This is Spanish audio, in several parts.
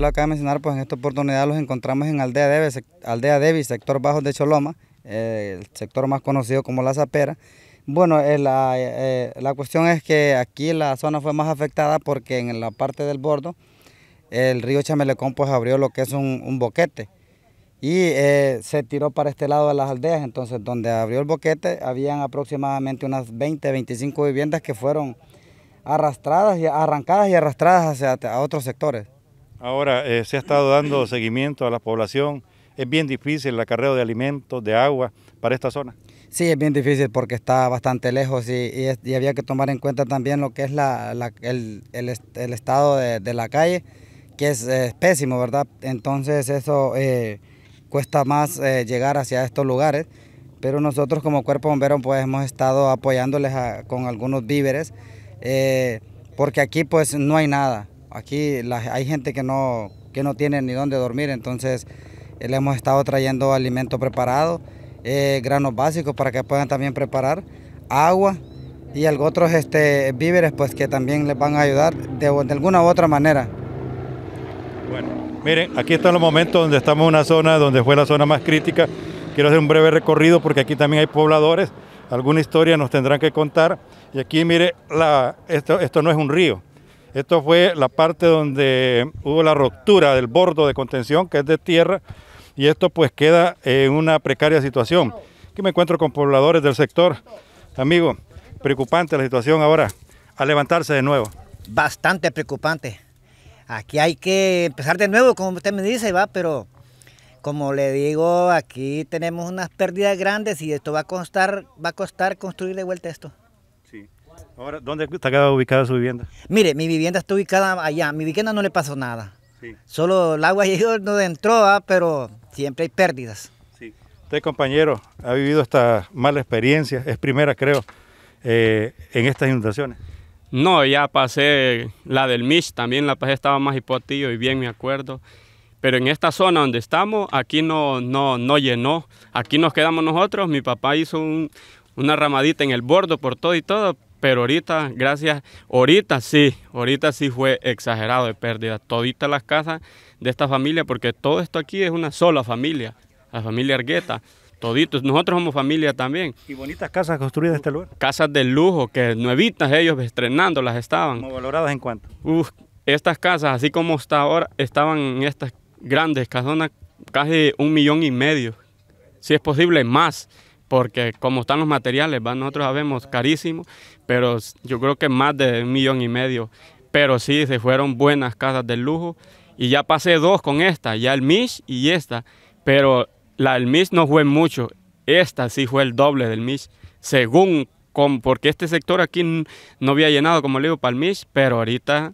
lo acaba de mencionar, pues en esta oportunidad los encontramos en Aldea Devis, Aldea sector bajo de Choloma, eh, el sector más conocido como La Zapera. Bueno, eh, eh, la, cuestión es que aquí la zona fue más afectada porque en la parte del bordo el río Chamelecón pues, abrió lo que es un, boquete y se tiró para este lado de las aldeas, entonces donde abrió el boquete habían aproximadamente unas 20, 25 viviendas que fueron arrastradas y arrancadas y arrastradas hacia a otros sectores. Ahora eh, se ha estado dando seguimiento a la población. Es bien difícil el acarreo de alimentos, de agua para esta zona. Sí, es bien difícil porque está bastante lejos y, había que tomar en cuenta también lo que es el, estado de, la calle, que es, pésimo, ¿verdad? Entonces eso eh, cuesta más eh, llegar hacia estos lugares, pero nosotros como cuerpo bombero pues hemos estado apoyándoles con algunos víveres, porque aquí pues no hay nada, Aquí hay gente que no, que no tiene ni dónde dormir, entonces eh, le hemos estado trayendo alimento preparado, eh, granos básicos para que puedan también preparar, agua y otros este, víveres pues que también les van a ayudar de, alguna u otra manera. Bueno, miren, aquí están los momentos donde estamos en una zona donde fue la zona más crítica. Quiero hacer un breve recorrido porque aquí también hay pobladores, alguna historia nos tendrán que contar. Y aquí, mire, esto, esto no es un río, esto fue la parte donde hubo la ruptura del bordo de contención, que es de tierra, y esto pues queda en una precaria situación. Aquí me encuentro con pobladores del sector. Amigo, preocupante la situación ahora, a levantarse de nuevo. Bastante preocupante. Aquí hay que empezar de nuevo, como usted me dice, va, pero como le digo, aquí tenemos unas pérdidas grandes y esto va a costar, va a costar construir de vuelta esto. Ahora, ¿dónde está ubicada su vivienda? Mire, mi vivienda está ubicada allá. Mi vivienda no le pasó nada. Sí. Solo el agua llegó, no entró, ah, pero siempre hay pérdidas. Sí. Usted, compañero, ha vivido esta mala experiencia, es primera, creo, eh, en estas inundaciones. No, ya pasé la del Mich, también la pasé, estaba más hipotillo y bien me acuerdo. Pero en esta zona donde estamos, aquí no, no, no llenó. Aquí nos quedamos nosotros. Mi papá hizo una ramadita en el bordo por todo y todo, pero ahorita, gracias, ahorita sí, ahorita sí fue exagerado de pérdida. Toditas las casas de esta familia, porque todo esto aquí es una sola familia, la familia Argueta. Toditos, nosotros somos familia también. Y bonitas casas construidas en este lugar. Casas de lujo, que nuevitas ellos estrenando las estaban. ¿Cómo valoradas en cuánto? estas casas, así como hasta ahora, estaban en estas grandes casonas, casi un millón y medio. Si es posible, más porque como están los materiales, nosotros sabemos carísimo, pero yo creo que más de un millón y medio. Pero sí, se fueron buenas casas de lujo y ya pasé dos con esta, ya el Mish y esta, pero la del Mish no fue mucho, esta sí fue el doble del Mish, según, con, porque este sector aquí no había llenado, como le digo, para el Mish, pero ahorita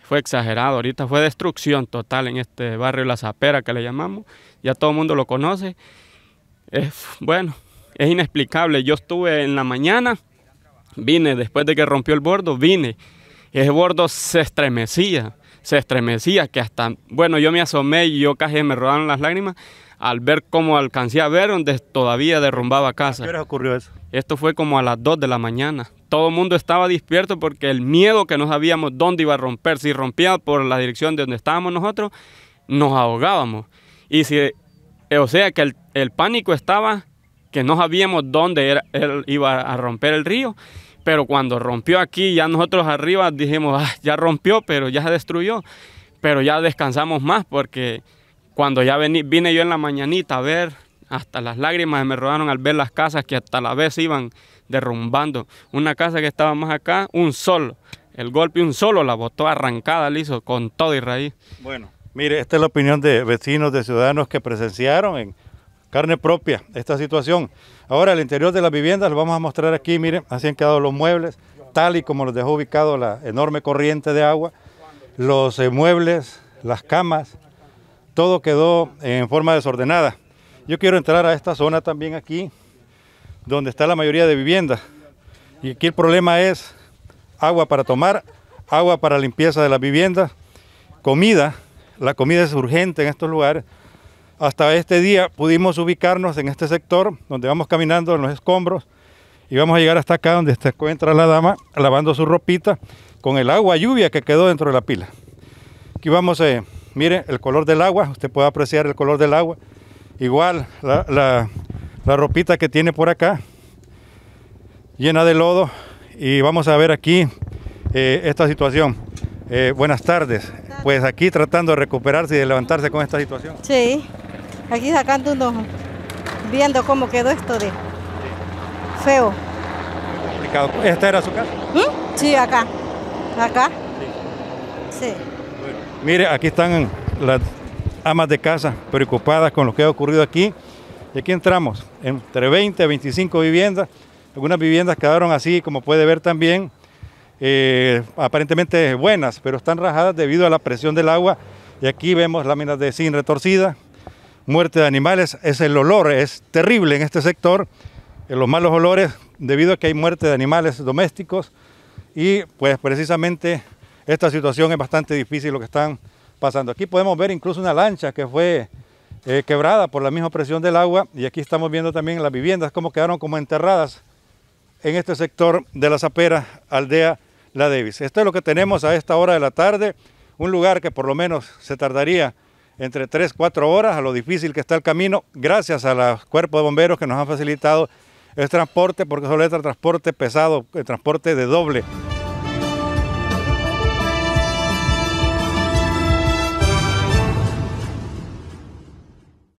fue exagerado, ahorita fue destrucción total en este barrio La Zapera que le llamamos, ya todo el mundo lo conoce. Es, bueno, es inexplicable. Yo estuve en la mañana, vine después de que rompió el bordo, vine. Ese bordo se estremecía, se estremecía, que hasta, bueno, yo me asomé y yo casi me rodaron las lágrimas al ver cómo alcancé a ver donde todavía derrumbaba casa. ¿Qué les ocurrió eso? Esto fue como a las 2 de la mañana. Todo el mundo estaba despierto porque el miedo que no sabíamos dónde iba a romper, si rompía por la dirección de donde estábamos nosotros, nos ahogábamos. Y si, eh, o sea que el pánico estaba que no sabíamos dónde era, él iba a romper el río, pero cuando rompió aquí, ya nosotros arriba dijimos, ah, ya rompió, pero ya se destruyó, pero ya descansamos más porque cuando ya vine yo en la mañanita a ver, hasta las lágrimas me rodaron al ver las casas que hasta la vez iban derrumbando. Una casa que estaba más acá, un solo. El golpe un solo la botó arrancada, le hizo con todo y raíz. Bueno, mire, esta es la opinión de vecinos, de ciudadanos que presenciaron en, carne propia esta situación. Ahora el interior de las viviendas lo vamos a mostrar aquí, miren, así han quedado los muebles, tal y como los dejó ubicado la enorme corriente de agua, los eh, muebles, las camas, todo quedó en forma desordenada. Yo quiero entrar a esta zona también aquí, donde está la mayoría de viviendas. Y aquí el problema es agua para tomar, agua para limpieza de las viviendas, comida. La comida es urgente en estos lugares hasta este día pudimos ubicarnos en este sector donde vamos caminando en los escombros y vamos a llegar hasta acá donde se encuentra la dama lavando su ropita con el agua lluvia que quedó dentro de la pila. Aquí vamos, eh, mire el color del agua, usted puede apreciar el color del agua. Igual la, ropita que tiene por acá, llena de lodo. Y vamos a ver aquí eh, esta situación. Eh, buenas tardes. Pues aquí tratando de recuperarse y de levantarse con esta situación. Sí. Aquí sacando unos, viendo cómo quedó esto de feo. complicado. ¿Esta era su casa? ¿Mm? Sí, acá. Acá. Sí. mire, aquí están las amas de casa preocupadas con lo que ha ocurrido aquí. Y aquí entramos, entre 20 a 25 viviendas. Algunas viviendas quedaron así, como puede ver también, eh, aparentemente buenas, pero están rajadas debido a la presión del agua. Y aquí vemos láminas de zinc retorcidas, muerte de animales, es el olor, es terrible en este sector, en eh, los malos olores debido a que hay muerte de animales domésticos y pues precisamente esta situación es bastante difícil lo que están pasando. Aquí podemos ver incluso una lancha que fue eh, quebrada por la misma presión del agua y aquí estamos viendo también las viviendas como quedaron como enterradas en este sector de la Zapera, aldea La Davis. Esto es lo que tenemos a esta hora de la tarde, un lugar que por lo menos se tardaría entre 3, 4 horas a lo difícil que está el camino, gracias a los cuerpos de bomberos que nos han facilitado el transporte, porque solo es transporte pesado, el transporte de doble.